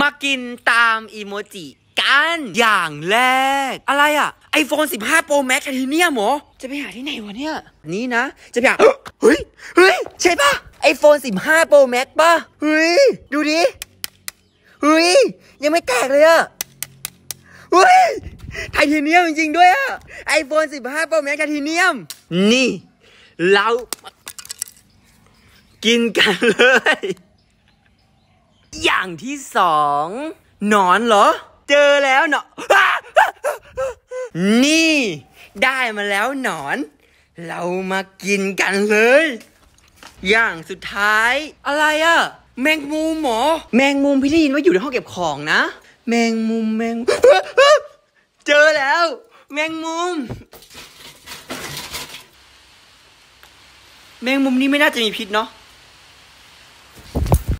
มากินตามอีโมจิกัน อย่างแรก อะไรอะไอโฟน15 Pro Max ทีเนี่ยหมอจะไปหาที่ไหนวะเนี่ย นี่นะจะไปหาเฮ้ยเฮ้ยใช่ปะไอโฟน15 Pro Max ปะเฮ้ยดูดิ เฮ้ยยังไม่แตกเลยอะเฮ้ยไทเทเนียมจริงๆด้วยอ่ะไอโฟน15 Pro Max ไทเทเนียมนี่เรา กินกันเลยอย่างที่สองนอนเหรอ เจอแล้วเนาะ นี่ได้มาแล้วหนอน เรามากินกันเลย อย่างสุดท้ายอะไรอะแมงมุมหมอ แมงมุมพี่ได้ยินว่าอยู่ในห้องเก็บของนะ แมงมุมแมง เจอแล้ว แมงมุม แมงมุมนี้ไม่น่าจะมีพิษเนาะ